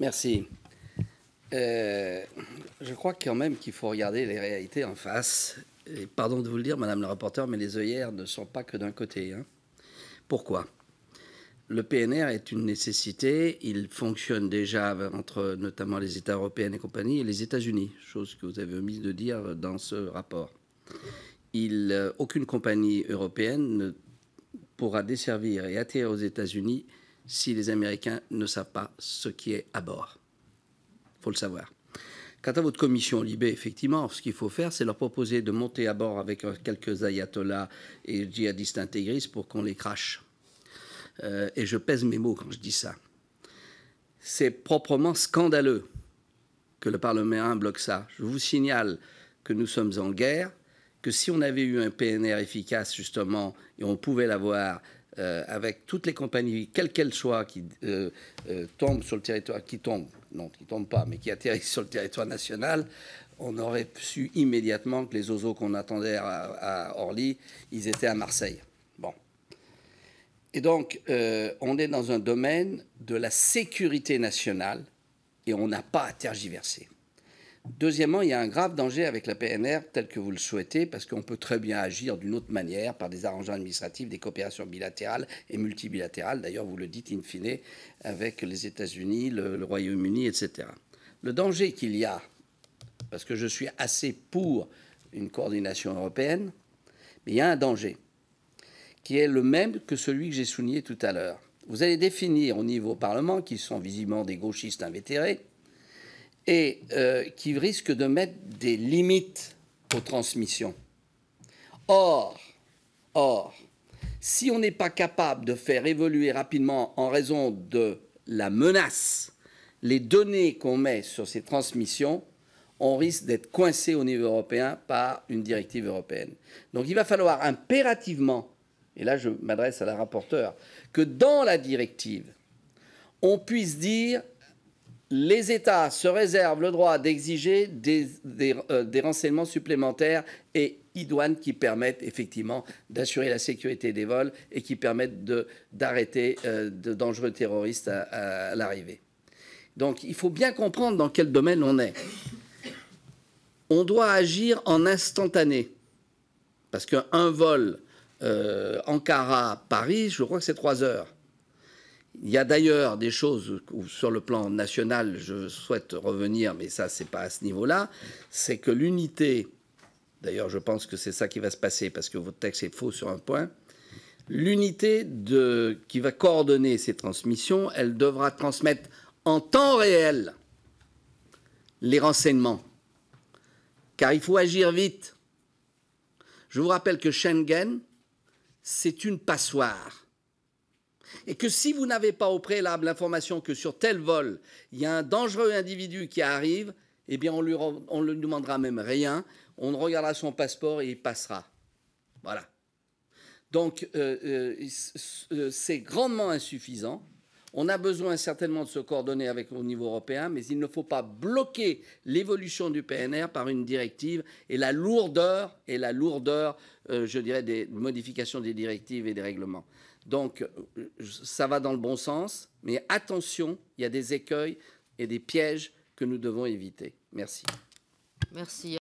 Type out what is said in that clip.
Merci. Euh, je crois quand même qu'il faut regarder les réalités en face. pardon de vous le dire, Madame le rapporteur, mais les œillères ne sont pas que d'un côté. Hein. Pourquoi Le PNR est une nécessité. Il fonctionne déjà entre notamment les États européens et compagnie et les États-Unis, chose que vous avez omis de dire dans ce rapport. Euh, aucune compagnie européenne ne pourra desservir et atterrir aux États-Unis si les Américains ne savent pas ce qui est à bord. Il faut le savoir. Quant à votre commission Libé, effectivement, ce qu'il faut faire, c'est leur proposer de monter à bord avec euh, quelques ayatollahs et djihadistes intégristes pour qu'on les crache. Euh, et je pèse mes mots quand je dis ça. C'est proprement scandaleux que le Parlement bloque ça. Je vous signale que nous sommes en guerre, que si on avait eu un PNR efficace, justement, et on pouvait l'avoir, euh, avec toutes les compagnies, quelles qu'elles soient, qui euh, euh, tombent sur le territoire, qui tombent, non, qui tombent pas, mais qui atterrissent sur le territoire national, on aurait su immédiatement que les oiseaux qu'on attendait à, Orly, ils étaient à Marseille. Bon. Et donc, on est dans un domaine de la sécurité nationale et on n'a pas à tergiverser. Deuxièmement, il y a un grave danger avec la PNR tel que vous le souhaitez, parce qu'on peut très bien agir d'une autre manière, par des arrangements administratifs, des coopérations bilatérales et multilatérales. D'ailleurs, vous le dites in fine avec les États-Unis, le, Royaume-Uni, etc. Le danger qu'il y a, parce que je suis assez pour une coordination européenne, mais il y a un danger qui est le même que celui que j'ai souligné tout à l'heure. Vous allez définir au niveau Parlement, qui sont visiblement des gauchistes invétérés, et euh, qui risque de mettre des limites aux transmissions. Or, or si on n'est pas capable de faire évoluer rapidement en raison de la menace les données qu'on met sur ces transmissions, on risque d'être coincé au niveau européen par une directive européenne. Donc il va falloir impérativement, et là je m'adresse à la rapporteure, que dans la directive, on puisse dire les États se réservent le droit d'exiger euh, des, renseignements supplémentaires et idoines qui permettent effectivement d'assurer la sécurité des vols et qui permettent d'arrêter de, euh, de, dangereux terroristes à, l'arrivée. Donc il faut bien comprendre dans quel domaine on est. On doit agir en instantané. Parce qu'un vol euh, Ankara-Paris, je crois que c'est trois heures. Il y a d'ailleurs des choses où, sur le plan national, je souhaite revenir, mais ça, c'est pas à ce niveau-là. C'est que l'unité, d'ailleurs, je pense que c'est ça qui va se passer parce que votre texte est faux sur un point. L'unité qui va coordonner ces transmissions, elle devra transmettre en temps réel les renseignements, car il faut agir vite. Je vous rappelle que Schengen, c'est une passoire et que si vous n'avez pas au préalable l'information que sur tel vol, il y a un dangereux individu qui arrive, eh bien on ne lui demandera même rien, on regardera son passeport et il passera. Voilà. Donc euh, euh, euh, c'est grandement insuffisant. On a besoin certainement de se coordonner avec au niveau européen, mais il ne faut pas bloquer l'évolution du PNR par une directive et la lourdeur et la lourdeur, je dirais, des modifications des directives et des règlements. Donc, euh, ça va dans le bon sens, mais attention, il y a des écueils et des pièges que nous devons éviter. Merci. Merci.